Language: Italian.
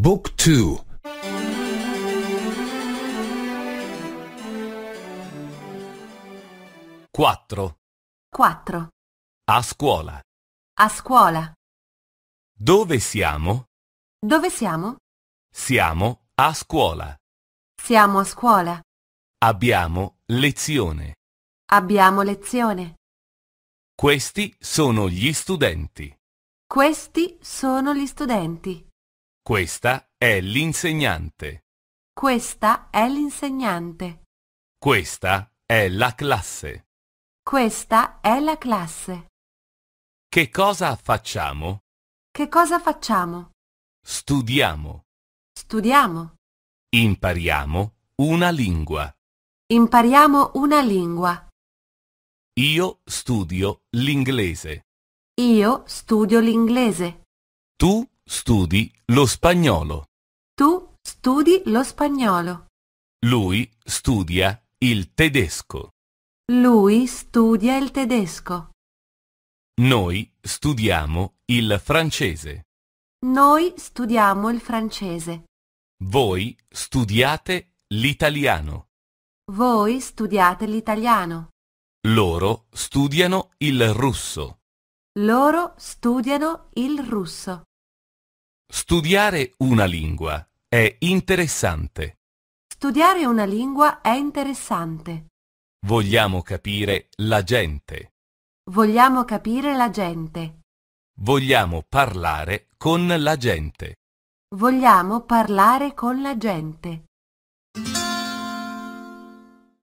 Book 2 4 4 A scuola A scuola Dove siamo? Dove siamo? Siamo a scuola Siamo a scuola Abbiamo lezione Abbiamo lezione Questi sono gli studenti Questi sono gli studenti questa è l'insegnante. Questa è l'insegnante. Questa è la classe. Questa è la classe. Che cosa facciamo? Che cosa facciamo? Studiamo. Studiamo. Impariamo una lingua. Impariamo una lingua. Io studio l'inglese. Io studio l'inglese. Tu studi lo spagnolo. Tu studi lo spagnolo. Lui studia il tedesco. Lui studia il tedesco. Noi studiamo il francese. Noi studiamo il francese. Voi studiate l'italiano. Voi studiate l'italiano. Loro studiano il russo. Loro studiano il russo. Studiare una lingua è interessante. Studiare una lingua è interessante. Vogliamo capire la gente. Vogliamo capire la gente. Vogliamo parlare con la gente. Vogliamo parlare con la gente.